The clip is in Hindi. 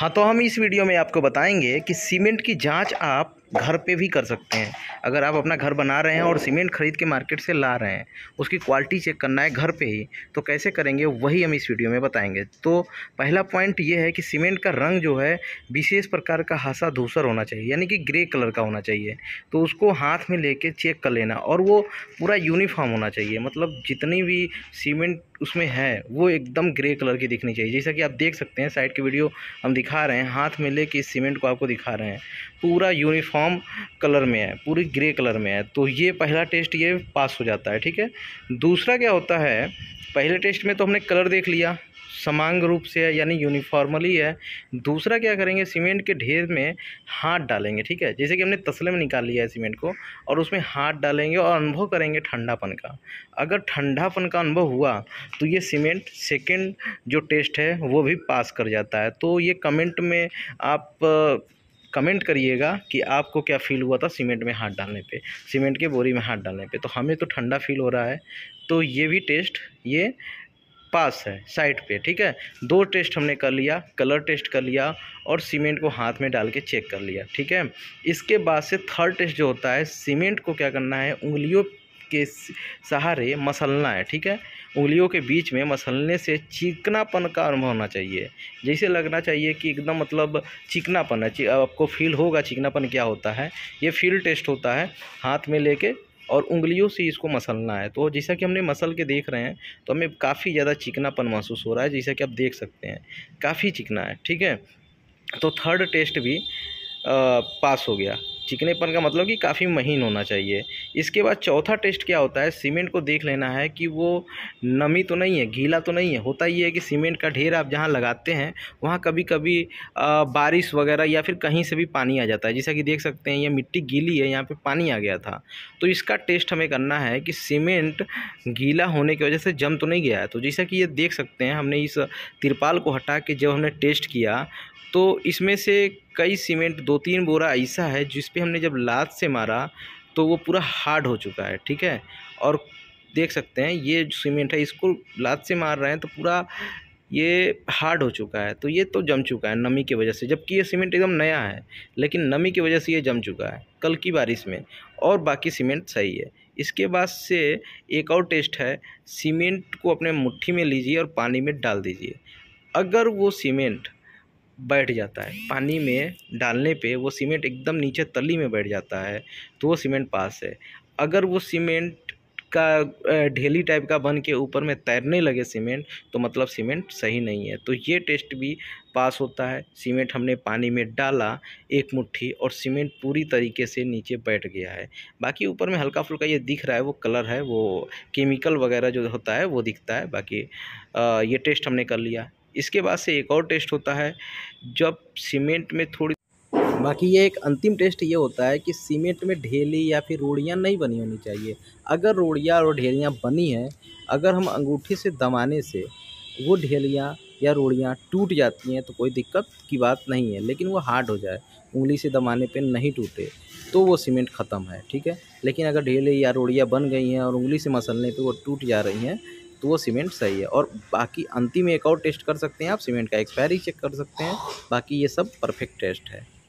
हाँ तो हम इस वीडियो में आपको बताएंगे कि सीमेंट की जांच आप घर पे भी कर सकते हैं अगर आप अपना घर बना रहे हैं और सीमेंट खरीद के मार्केट से ला रहे हैं उसकी क्वालिटी चेक करना है घर पे ही तो कैसे करेंगे वही हम इस वीडियो में बताएंगे तो पहला पॉइंट ये है कि सीमेंट का रंग जो है विशेष प्रकार का हासा धूसर होना चाहिए यानी कि ग्रे कलर का होना चाहिए तो उसको हाथ में ले चेक कर लेना और वो पूरा यूनिफॉर्म होना चाहिए मतलब जितनी भी सीमेंट उसमें है वो एकदम ग्रे कलर की दिखनी चाहिए जैसा कि आप देख सकते हैं साइड की वीडियो हम दिखा रहे हैं हाथ में लेके इस सीमेंट को आपको दिखा रहे हैं पूरा यूनिफॉर्म कलर में है पूरी ग्रे कलर में है तो ये पहला टेस्ट ये पास हो जाता है ठीक है दूसरा क्या होता है पहले टेस्ट में तो हमने कलर देख लिया समांग रूप से है यानी यूनिफॉर्मली है दूसरा क्या करेंगे सीमेंट के ढेर में हाथ डालेंगे ठीक है जैसे कि हमने तसले में निकाल लिया है सीमेंट को और उसमें हाथ डालेंगे और अनुभव करेंगे ठंडापन का अगर ठंडापन का अनुभव हुआ तो ये सीमेंट सेकेंड जो टेस्ट है वो भी पास कर जाता है तो ये कमेंट में आप कमेंट करिएगा कि आपको क्या फ़ील हुआ था सीमेंट में हाथ डालने पे सीमेंट के बोरी में हाथ डालने पे तो हमें तो ठंडा फील हो रहा है तो ये भी टेस्ट ये पास है साइड पे ठीक है दो टेस्ट हमने कर लिया कलर टेस्ट कर लिया और सीमेंट को हाथ में डाल के चेक कर लिया ठीक है इसके बाद से थर्ड टेस्ट जो होता है सीमेंट को क्या करना है उंगलियों के सहारे मसलना है ठीक है उंगलियों के बीच में मसलने से चिकनापन का अनुभव होना चाहिए जैसे लगना चाहिए कि एकदम मतलब चिकनापन है आपको फील होगा चिकनापन क्या होता है ये फील टेस्ट होता है हाथ में लेके और उंगलियों से इसको मसलना है तो जैसा कि हमने मसल के देख रहे हैं तो हमें काफ़ी ज़्यादा चिकनापन महसूस हो रहा है जैसा कि आप देख सकते हैं काफ़ी चिकना है ठीक है तो थर्ड टेस्ट भी आ, पास हो गया चिकनेपन का मतलब कि काफ़ी महीन होना चाहिए इसके बाद चौथा टेस्ट क्या होता है सीमेंट को देख लेना है कि वो नमी तो नहीं है गीला तो नहीं है होता ये है कि सीमेंट का ढेर आप जहाँ लगाते हैं वहाँ कभी कभी आ, बारिश वगैरह या फिर कहीं से भी पानी आ जाता है जैसा कि देख सकते हैं ये मिट्टी गीली है यहाँ पर पानी आ गया था तो इसका टेस्ट हमें करना है कि सीमेंट गीला होने की वजह से जम तो नहीं गया है तो जैसा कि ये देख सकते हैं हमने इस तिरपाल को हटा के जब हमने टेस्ट किया तो इसमें से कई सीमेंट दो तीन बोरा ऐसा है जिस पे हमने जब लात से मारा तो वो पूरा हार्ड हो चुका है ठीक है और देख सकते हैं ये जो सीमेंट है इसको लात से मार रहे हैं तो पूरा ये हार्ड हो चुका है तो ये तो जम चुका है नमी की वजह से जबकि ये सीमेंट एकदम नया है लेकिन नमी की वजह से ये जम चुका है कल की बारिश में और बाकी सीमेंट सही है इसके बाद से एक और टेस्ट है सीमेंट को अपने मुट्ठी में लीजिए और पानी में डाल दीजिए अगर वो सीमेंट बैठ जाता है पानी में डालने पे वो सीमेंट एकदम नीचे तली में बैठ जाता है तो वो सीमेंट पास है अगर वो सीमेंट का ढेली टाइप का बन के ऊपर में तैरने लगे सीमेंट तो मतलब सीमेंट सही नहीं है तो ये टेस्ट भी पास होता है सीमेंट हमने पानी में डाला एक मुट्ठी और सीमेंट पूरी तरीके से नीचे बैठ गया है बाकी ऊपर में हल्का फुल्का ये दिख रहा है वो कलर है वो केमिकल वगैरह जो होता है वो दिखता है बाकी ये टेस्ट हमने कर लिया इसके बाद से एक और टेस्ट होता है जब सीमेंट में थोड़ी बाकी ये एक अंतिम टेस्ट ये होता है कि सीमेंट में ढेली या फिर रोड़ियाँ नहीं बनी होनी चाहिए अगर रोड़ियाँ और ढेलियाँ बनी हैं अगर हम अंगूठी से दबाने से वो ढेलियाँ या रोड़ियाँ टूट जाती हैं तो कोई दिक्कत की बात नहीं है लेकिन वो हार्ड हो जाए उंगली से दबाने पे नहीं टूटे तो वो सीमेंट ख़त्म है ठीक है लेकिन अगर ढेले या रोड़ियाँ बन गई हैं और उंगली से मसलने पे वो टूट जा रही हैं तो वो सीमेंट सही है और बाकी अंतिम एक और टेस्ट कर सकते हैं आप सीमेंट का एक्सपायरी चेक कर सकते हैं बाकी ये सब परफेक्ट टेस्ट है